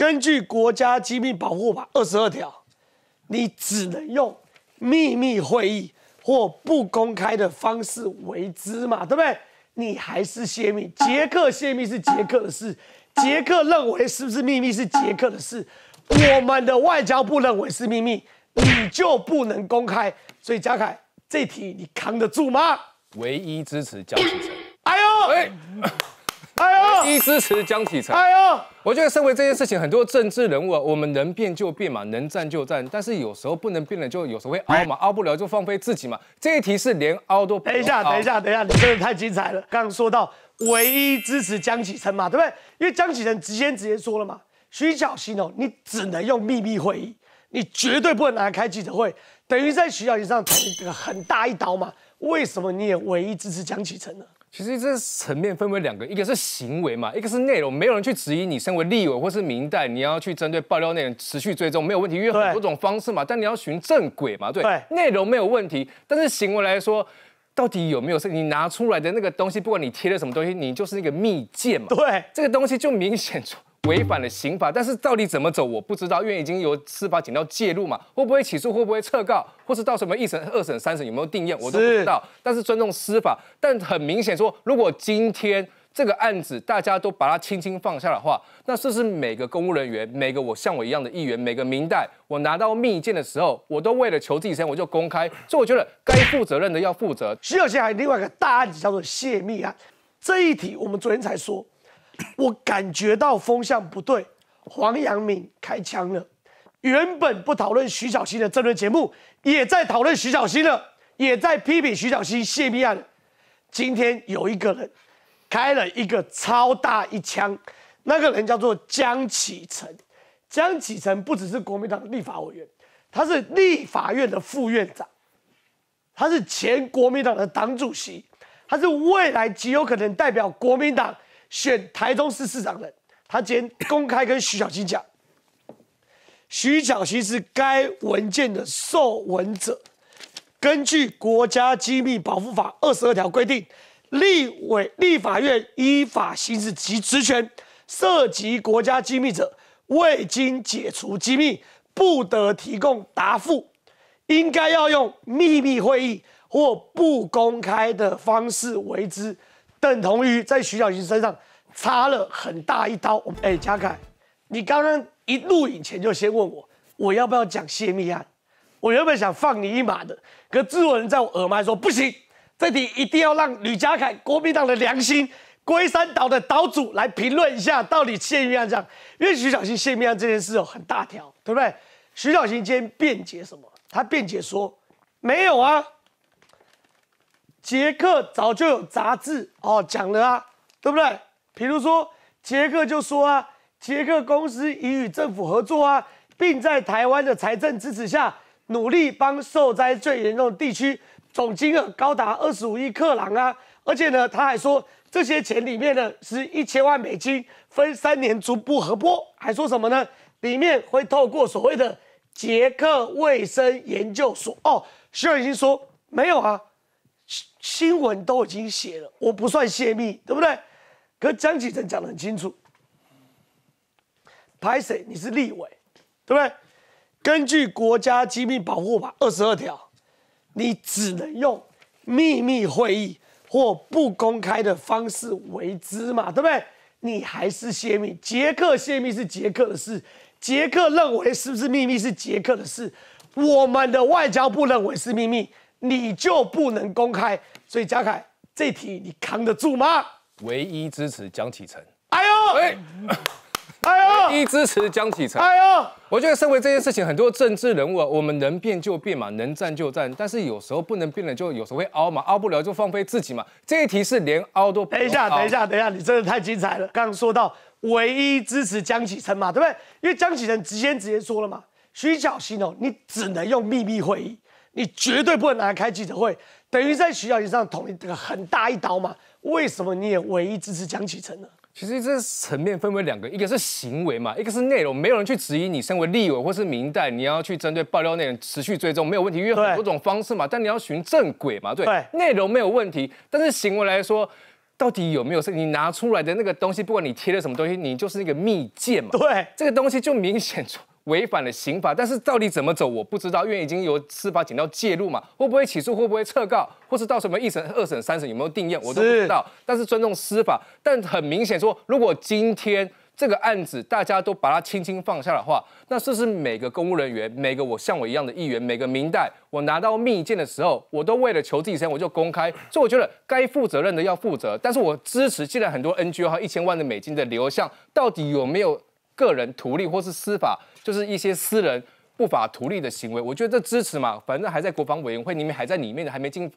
根据国家机密保护法二十二条，你只能用秘密会议或不公开的方式为之嘛，对不对？你还是泄密，杰克泄密是杰克的事，杰克认为是不是秘密是杰克的事，我们的外交部认为是秘密，你就不能公开。所以嘉凯，这题你扛得住吗？唯一支持嘉凯。哎呦！一支持江启程。哎呦！我觉得身为这件事情，很多政治人物，我们能变就变嘛，能站就站，但是有时候不能变了，就有时候会凹嘛，凹不了就放飞自己嘛。这一题是连凹都……等一下，等一下，等一下！你真的太精彩了。刚刚说到唯一支持江启程嘛，对不对？因为江启程直接直接说了嘛，徐小新哦，你只能用秘密会议，你绝对不能拿来开记者会，等于在徐小新上捅一个很大一刀嘛。为什么你也唯一支持江启程呢？其实这层面分为两个，一个是行为嘛，一个是内容。没有人去质疑你身为立委或是明代，你要去针对爆料内容持续追踪，没有问题，因为很多种方式嘛。但你要循正轨嘛，对，内容没有问题，但是行为来说，到底有没有是？你拿出来的那个东西，不管你贴了什么东西，你就是那个密件嘛，对，这个东西就明显出。违反了刑法，但是到底怎么走我不知道，因为已经有司法警调介入嘛，会不会起诉，会不会撤告，或是到什么一审、二审、三审有没有定验，我都不知道。但是尊重司法，但很明显说，如果今天这个案子大家都把它轻轻放下的话，那是不是每个公务人员、每个我像我一样的议员、每个民代，我拿到密件的时候，我都为了求自己身，我就公开。所以我觉得该负责任的要负责。第二件，还有另外一个大案子叫做泄密案，这一题我们昨天才说。我感觉到风向不对，黄阳明开枪了。原本不讨论徐小新的政轮节目，也在讨论徐小新了，也在批评徐小新泄密案。今天有一个人开了一个超大一枪，那个人叫做江启澄。江启澄不只是国民党立法委员，他是立法院的副院长，他是前国民党的党主席，他是未来极有可能代表国民党。选台中市市长的他，今天公开跟徐小琴讲，徐小琴是该文件的受文者。根据《国家机密保护法》二十二条规定，立委、立法院依法行使其职权，涉及国家机密者，未经解除机密，不得提供答复，应该要用秘密会议或不公开的方式为之。等同于在徐小琴身上插了很大一刀。哎，嘉凯，你刚刚一录影前就先问我，我要不要讲泄密案？我原本想放你一马的，可作人在我耳麦说不行，这题一定要让吕嘉凯，国民党的良心，龟山岛的岛主来评论一下到底泄密案这样？因为徐小琴泄密案这件事哦很大条，对不对？徐小琴今天辩解什么？他辩解说没有啊。捷克早就有杂志哦讲了啊，对不对？比如说杰克就说啊，捷克公司已与政府合作啊，并在台湾的财政支持下，努力帮受灾最严重的地区，总金额高达二十五亿克朗啊。而且呢，他还说这些钱里面呢，是一千万美金分三年逐步合拨，还说什么呢？里面会透过所谓的捷克卫生研究所哦，徐小新说没有啊。新闻都已经写了，我不算泄密，对不对？可江启臣讲得很清楚，排谁你是立委，对不对？根据国家机密保护法二十二条，你只能用秘密会议或不公开的方式为之嘛，对不对？你还是泄密。杰克泄密是杰克的事，杰克认为是不是秘密是杰克的事，我们的外交部认为是秘密。你就不能公开，所以嘉凯这题你扛得住吗？唯一支持江启程哎呦！哎呦！唯一支持江启程哎呦！我觉得身为这件事情，很多政治人物，我们能变就变嘛，能站就站。但是有时候不能变了，就有时候会凹嘛，凹不了就放飞自己嘛。这一题是连凹都等一下，等一下，等一下，你真的太精彩了。刚刚说到唯一支持江启程嘛，对不对？因为江启程直接直接说了嘛，徐小新哦，你只能用秘密会议。你绝对不能拿来开记者会，等于在徐小莹上捅一个很大一刀嘛？为什么你也唯一支持江启程呢？其实这层面分为两个，一个是行为嘛，一个是内容。没有人去质疑你身为立委或是民代，你要去针对爆料内容持续追踪，没有问题，因为很多种方式嘛。但你要循正轨嘛，对，内容没有问题，但是行为来说，到底有没有事？你拿出来的那个东西，不管你贴了什么东西，你就是那个密件嘛，对，这个东西就明显出。违反了刑法，但是到底怎么走我不知道，因为已经有司法警调介入嘛，会不会起诉，会不会撤告，或是到什么一审、二审、三审有没有定验，我都不知道。但是尊重司法，但很明显说，如果今天这个案子大家都把它轻轻放下的话，那是不是每个公务人员，每个我像我一样的议员，每个民代，我拿到密件的时候，我都为了求自己身，我就公开。所以我觉得该负责任的要负责，但是我支持，既然很多 NGO 和一千万的美金的流向，到底有没有个人图利或是司法？就是一些私人不法图利的行为，我觉得这支持嘛，反正还在国防委员会里面，还在里面的，还没进。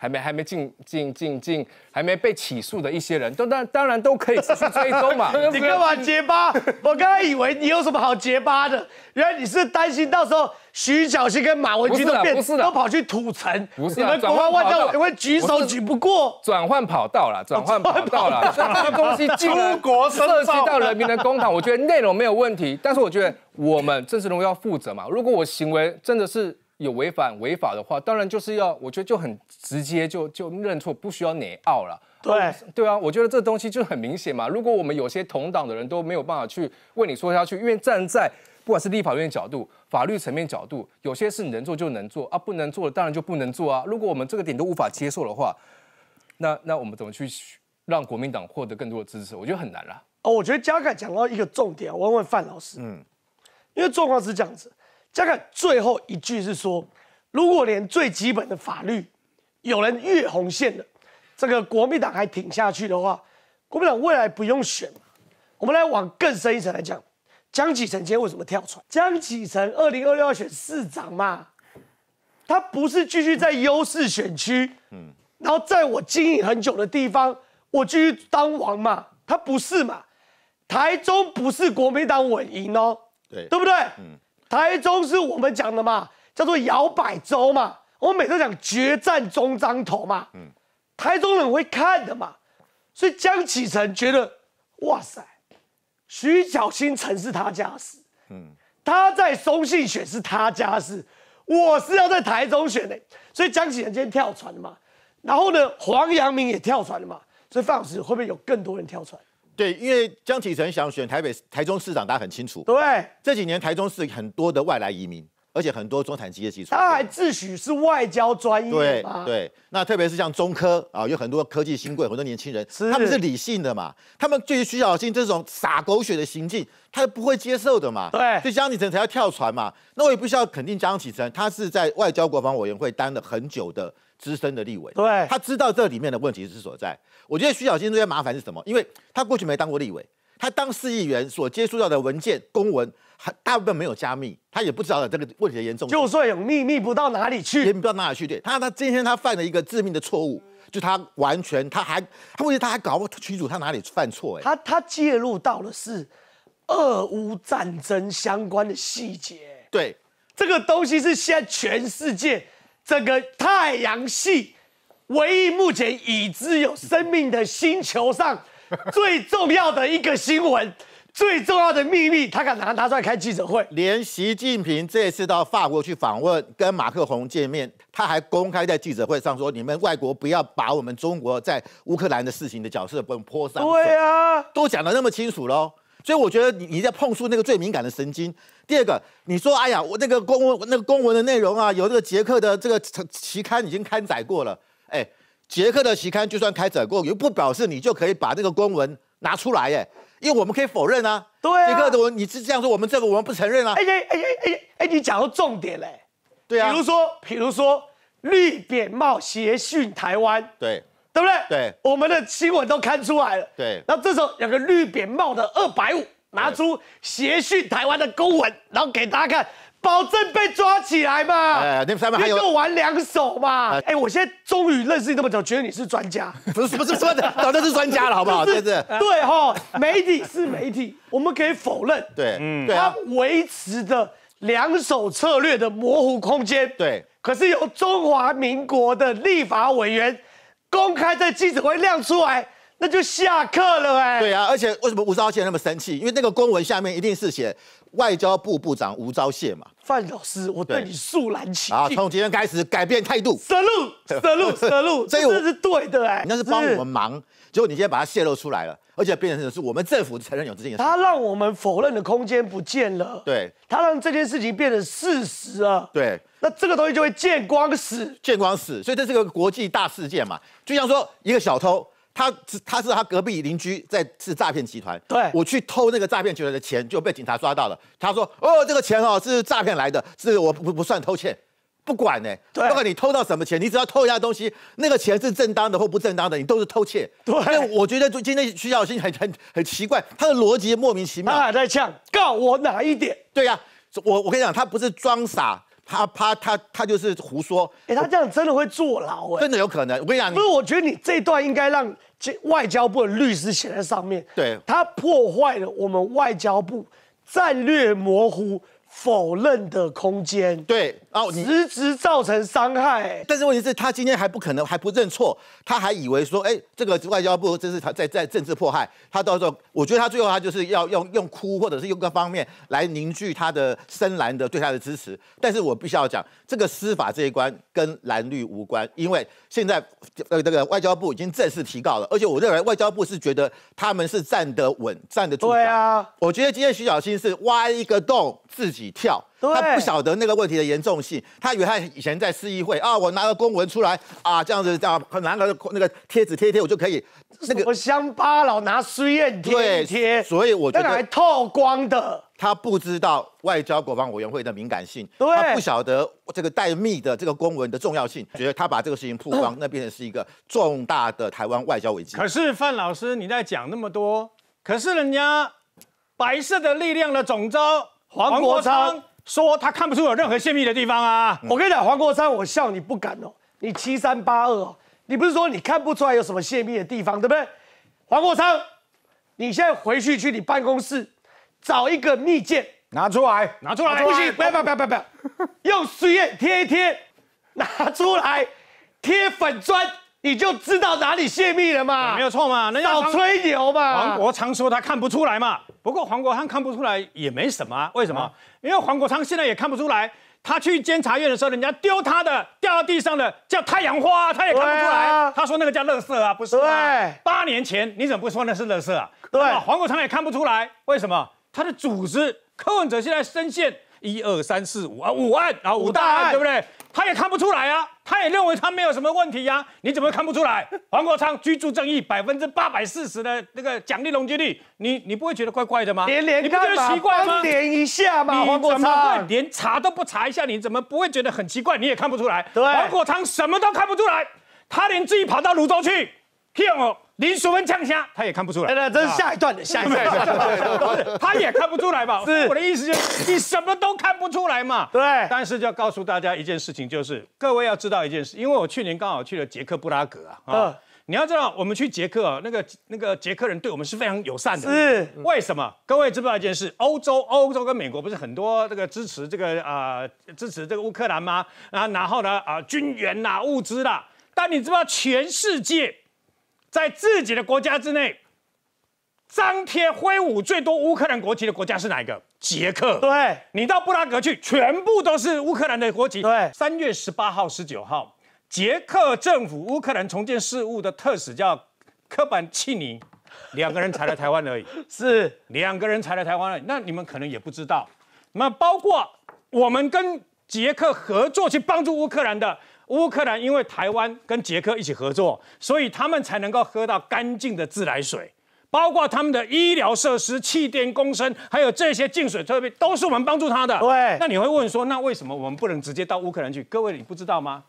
还没还没进进进进，还没被起诉的一些人都当当然都可以继续追踪嘛。你干嘛结巴？我刚刚以为你有什么好结巴的，原来你是担心到时候徐小溪跟马文君都变，不是的，都跑去土城，不是你们国发外交为举手举不过，转换跑道了，转换跑道了。这个东西，涉 国涉及到人民的公堂，我觉得内容没有问题，但是我觉得我们郑人龙要负责嘛。如果我行为真的是。有违反违法的话，当然就是要，我觉得就很直接，就就认错，不需要内拗了。对，对啊，我觉得这东西就很明显嘛。如果我们有些同党的人都没有办法去为你说下去，因为站在不管是立法院角度、法律层面角度，有些事你能做就能做，啊，不能做当然就不能做啊。如果我们这个点都无法接受的话，那那我们怎么去让国民党获得更多的支持？我觉得很难了。哦，我觉得嘉凯讲到一个重点，我问问范老师，嗯，因为状况是这样子。再看最后一句是说，如果连最基本的法律，有人越红线了，这个国民党还挺下去的话，国民党未来不用选我们来往更深一层来讲，江启臣今天为什么跳出来？江启臣二零二六要选市长嘛？他不是继续在优势选区，嗯，然后在我经营很久的地方，我继续当王嘛？他不是嘛？台中不是国民党稳赢哦，对，对不对？嗯。台中是我们讲的嘛，叫做摇摆州嘛。我们每次讲决战中彰头嘛。嗯，台中人会看的嘛。所以江启臣觉得，哇塞，徐小青曾是他家事。嗯，他在中信选是他家事，我是要在台中选的，所以江启臣今天跳船嘛，然后呢，黄阳明也跳船了嘛。所以范老师会不会有更多人跳船？对，因为江启臣想选台北、台中市长，大家很清楚。对，这几年台中市很多的外来移民，而且很多中产阶级基础。他还自诩是外交专业。对对，那特别是像中科啊，有很多科技新贵，很多年轻人，他们是理性的嘛。他们对于徐小新这种撒狗血的行径，他不会接受的嘛。对，所以江启臣才要跳船嘛。那我也不需要肯定江启臣，他是在外交国防委员会待了很久的。资深的立委，对，他知道这里面的问题是所在。我觉得徐小新这些麻烦是什么？因为他过去没当过立委，他当市议员所接触到的文件、公文，还大部分没有加密，他也不知道这个问题的严重。就算有秘密，不到哪里去。也不到哪里去？对，他他今天他犯了一个致命的错误，就他完全他还他，而且他还搞不清楚他哪里犯错。哎，他他介入到了是，俄乌战争相关的细节。对，这个东西是现在全世界。这个太阳系唯一目前已知有生命的星球上最重要的一个新闻、最重要的秘密，他敢拿拿出来开记者会？连习近平这次到法国去访问，跟马克龙见面，他还公开在记者会上说：“你们外国不要把我们中国在乌克兰的事情的角色给泼上。”对啊，都讲的那么清楚喽。所以我觉得你你在碰触那个最敏感的神经。第二个，你说哎呀，我那个公文那个公文的内容啊，有这个捷克的这个期刊已经刊载过了。哎，捷克的期刊就算刊载过，也不表示你就可以把这个公文拿出来，哎，因为我们可以否认啊。对。捷克的文，你是这样说，我们这个我们不承认啊。哎哎哎哎哎，你讲到重点嘞。对啊。比如说，比如说绿扁帽邪训台湾。对。对不对？对，我们的新闻都看出来了。对，那这时候有个绿扁帽的二百五，拿出协训台湾的公文，然后给大家看，保证被抓起来嘛？哎，你们上面还有玩两手嘛？哎，我现在终于认识你这么久，觉得你是专家，不是不是什么的，当然是专家了，好不好？就是对哈，媒体是媒体，我们可以否认。对，嗯，对啊，维持的两手策略的模糊空间。对，可是由中华民国的立法委员。公开在记者会亮出来，那就下课了哎。对啊，而且为什么吴钊燮那么生气？因为那个公文下面一定是写外交部部长吴钊燮嘛。范老师，我对你肃然起敬。啊，从今天开始改变态度。涉路，涉路，涉路，这是对的哎。你那是帮我们忙，结果你今天把它泄露出来了。而且变成的是我们政府承认有这件事情，他让我们否认的空间不见了。对，他让这件事情变成事实啊。对，那这个东西就会见光死，见光死。所以这是个国际大事件嘛？就像说一个小偷，他他是他隔壁邻居在是诈骗集团，对我去偷那个诈骗集团的钱就被警察抓到了。他说：“哦，这个钱哦是诈骗来的，是我不不算偷窃。”不管呢，不管你偷到什么钱，你只要偷一下东西，那个钱是正当的或不正当的，你都是偷窃。对，但我觉得就今天徐小新很很很奇怪，他的逻辑莫名其妙。他还在呛，告我哪一点？对呀，我我跟你讲，他不是装傻，他他他他就是胡说。哎，他这样真的会坐牢哎，真的有可能。我跟你讲，不是，我觉得你这段应该让这外交部的律师写在上面。对，他破坏了我们外交部战略模糊。否认的空间，对，然后辞职造成伤害。但是问题是他今天还不可能还不认错，他还以为说，哎，这个外交部这是他在在政治迫害。他到时候，我觉得他最后他就是要用用哭或者是用各方面来凝聚他的深蓝的对他的支持。但是我必须要讲，这个司法这一关跟蓝绿无关，因为现在那个外交部已经正式提告了，而且我认为外交部是觉得他们是站得稳、站得住。对啊，我觉得今天徐小新是挖一个洞自己。跳，他不晓得那个问题的严重性。他以为他以前在市议会啊，我拿个公文出来啊，这样子这样很难那个贴纸贴贴，我就可以。那个乡巴佬拿撕页贴贴，所以我觉得还透光的。他不知道外交国防委员会的敏感性，他不晓得这个待密的这个公文的重要性，觉得他把这个事情曝光，那变成是一个重大的台湾外交危机。可是范老师你在讲那么多，可是人家白色的力量的总招。黄国昌说他看不出有任何泄密的地方啊！我跟你讲，黄国昌，我笑你不敢哦！你七三八二，哦，你不是说你看不出来有什么泄密的地方，对不对？黄国昌，你现在回去去你办公室找一个密件拿出来，拿出来！不行，不要不要不要不要，用水贴一贴，拿出来，贴粉砖。你就知道哪里泄密了嘛？没有错嘛，那要吹牛嘛。黄国昌说他看不出来嘛，不过黄国昌看不出来也没什么，为什么？因为黄国昌现在也看不出来，他去监察院的时候，人家丢他的掉到地上的叫太阳花，他也看不出来。他说那个叫乐色啊，不是？对，八年前你怎么不说那是乐色啊？对，黄国昌也看不出来，为什么？他的组织柯文哲现在深陷。一二三四五啊，五案啊，五大案，对不对？他也看不出来啊，他也认为他没有什么问题呀，你怎么看不出来？黄国昌居住正义百分之八百四十的那个奖励容积率，你你不会觉得怪怪的吗？连连你不觉得奇怪吗？连一下嘛，怎么昌连查都不查一下，你怎么不会觉得很奇怪？你也看不出来？对，黄国昌什么都看不出来，他连自己跑到泸州去骗我。林淑芬酱香，他也看不出来。对对，这是下一段的下一段。他 也看不出来吧？是我的意思就是，你什么都看不出来嘛。对。但是就要告诉大家一件事情，就是各位要知道一件事，因为我去年刚好去了捷克布拉格啊。嗯。你要知道，我们去捷克啊，那个那个捷克人对我们是非常友善的。是。为什么？各位知不知道一件事，欧洲欧洲跟美国不是很多这个支持这个啊支持这个乌克兰吗？啊，然后呢啊，军援啦、物资啦。但你知不知道全世界？在自己的国家之内，张贴挥舞最多乌克兰国旗的国家是哪一个？捷克。对，你到布拉格去，全部都是乌克兰的国旗。对，三月十八号、十九号，捷克政府乌克兰重建事务的特使叫科班契尼，两个人才来台湾而已。是两个人才来台湾而已。那你们可能也不知道。那包括我们跟捷克合作去帮助乌克兰的。乌克兰因为台湾跟捷克一起合作，所以他们才能够喝到干净的自来水，包括他们的医疗设施、气垫、工程，还有这些净水设备，都是我们帮助他的。对，那你会问说，那为什么我们不能直接到乌克兰去？各位，你不知道吗？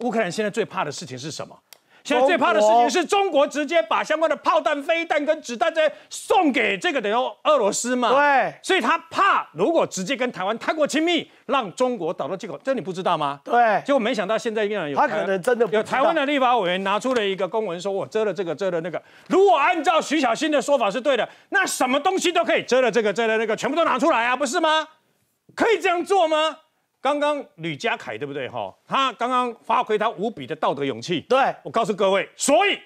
乌克兰现在最怕的事情是什么？其实最怕的事情是中国直接把相关的炮弹、飞弹跟子弹这些送给这个等于俄罗斯嘛？对，所以他怕如果直接跟台湾太过亲密，让中国找到借口，这你不知道吗？对，果没想到现在竟然有他可能真的有台湾的立法委员拿出了一个公文，说我遮了这个遮了那个。如果按照徐小新的说法是对的，那什么东西都可以遮了这个遮了那个，全部都拿出来啊，不是吗？可以这样做吗？刚刚吕家凯对不对哈？他刚刚发挥他无比的道德勇气。对，我告诉各位，所以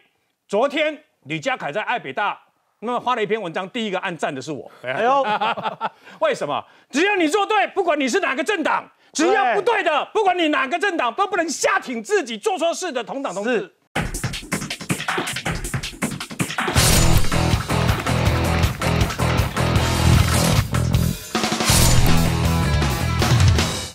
昨天吕家凯在爱北大，那么发了一篇文章，第一个按赞的是我。哎呦，为什么？只要你做对，不管你是哪个政党，只要不对的，不管你哪个政党，都不能下挺自己做错事的同党同志。